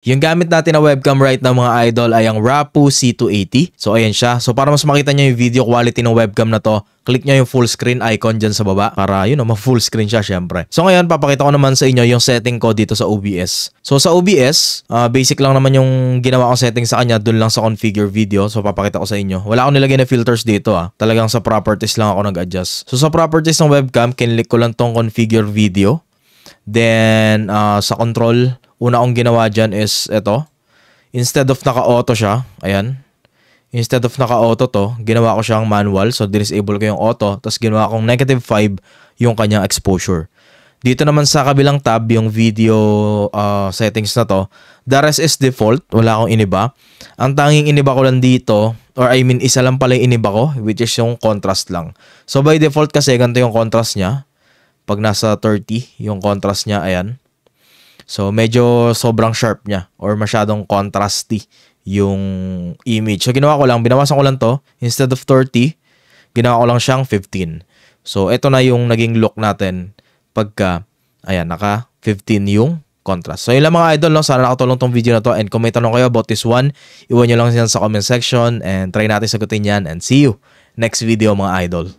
Yung gamit natin na webcam right ng mga idol ay ang Rapu C280. So ayan siya. So para mas makita niyo yung video quality ng webcam na to, click niyo yung full screen icon diyan sa baba para yun o, no, ma-full screen siya syempre. So ngayon papakita ko naman sa inyo yung setting ko dito sa OBS. So sa OBS, uh, ah, basic lang naman yung ginawa ko setting sa kanya doon lang sa configure video. So papakita ko sa inyo. Wala akong nilagay na filters dito ah. Talagang sa properties lang ako nag-adjust. So sa properties ng webcam, kinlik ko lang tong configure video. Then uh, sa control, una kong ginawa dyan is ito. Instead of naka-auto siya, ayan. Instead of naka-auto to, ginawa ko siyang manual. So, dinisable ko yung auto. Tapos, ginawa kong negative 5 yung kanyang exposure. Dito naman sa kabilang tab, yung video uh, settings na to, the rest is default, wala akong iniba. Ang tanging iniba ko lang dito, or I mean, isa lang pala yung iniba ko, which is yung contrast lang. So by default kasi, ganito yung contrast niya. Pag nasa 30, yung contrast niya, ayan. So medyo sobrang sharp niya or masyadong contrasty yung image. So ginawa ko lang, binawasan ko lang to. Instead of 30, ginawa ko lang siyang 15. So ito na yung naging look natin pagka, ayan, naka 15 yung contrast. So yun lang mga idol, no? sana nakatulong tong video na to and kung may tanong kayo about this one, iwan nyo lang yan sa comment section and try natin sagutin yan and see you next video mga idol.